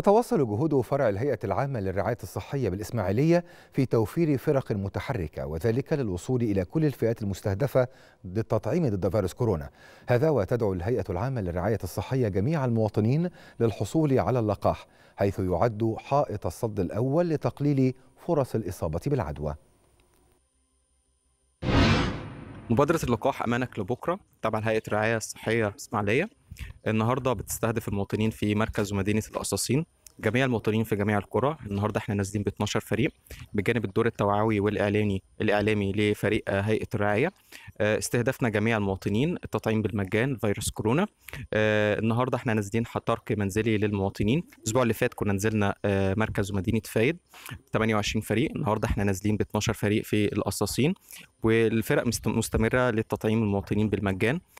تتواصل جهود فرع الهيئة العامة للرعاية الصحية بالإسماعيلية في توفير فرق متحركة وذلك للوصول إلى كل الفئات المستهدفة للتطعيم ضد فيروس كورونا هذا وتدعو الهيئة العامة للرعاية الصحية جميع المواطنين للحصول على اللقاح حيث يعد حائط الصد الأول لتقليل فرص الإصابة بالعدوى مبادرة اللقاح أمانك لبكرة تبع الهيئة الرعاية الصحية الإسماعيلية النهارده بتستهدف المواطنين في مركز ومدينه القصاصين جميع المواطنين في جميع القرى النهارده احنا نازلين ب 12 فريق بجانب الدور التوعوي والاعلاني الاعلامي لفريق آه، هيئه الرعايه آه، استهدفنا جميع المواطنين التطعيم بالمجان فيروس كورونا آه، النهارده احنا نازلين ترك منزلي للمواطنين الاسبوع اللي فات كنا نزلنا مركز ومدينه فايد 28 فريق النهارده احنا نازلين ب 12 فريق في القصاصين والفرق مستمره للتطعيم المواطنين بالمجان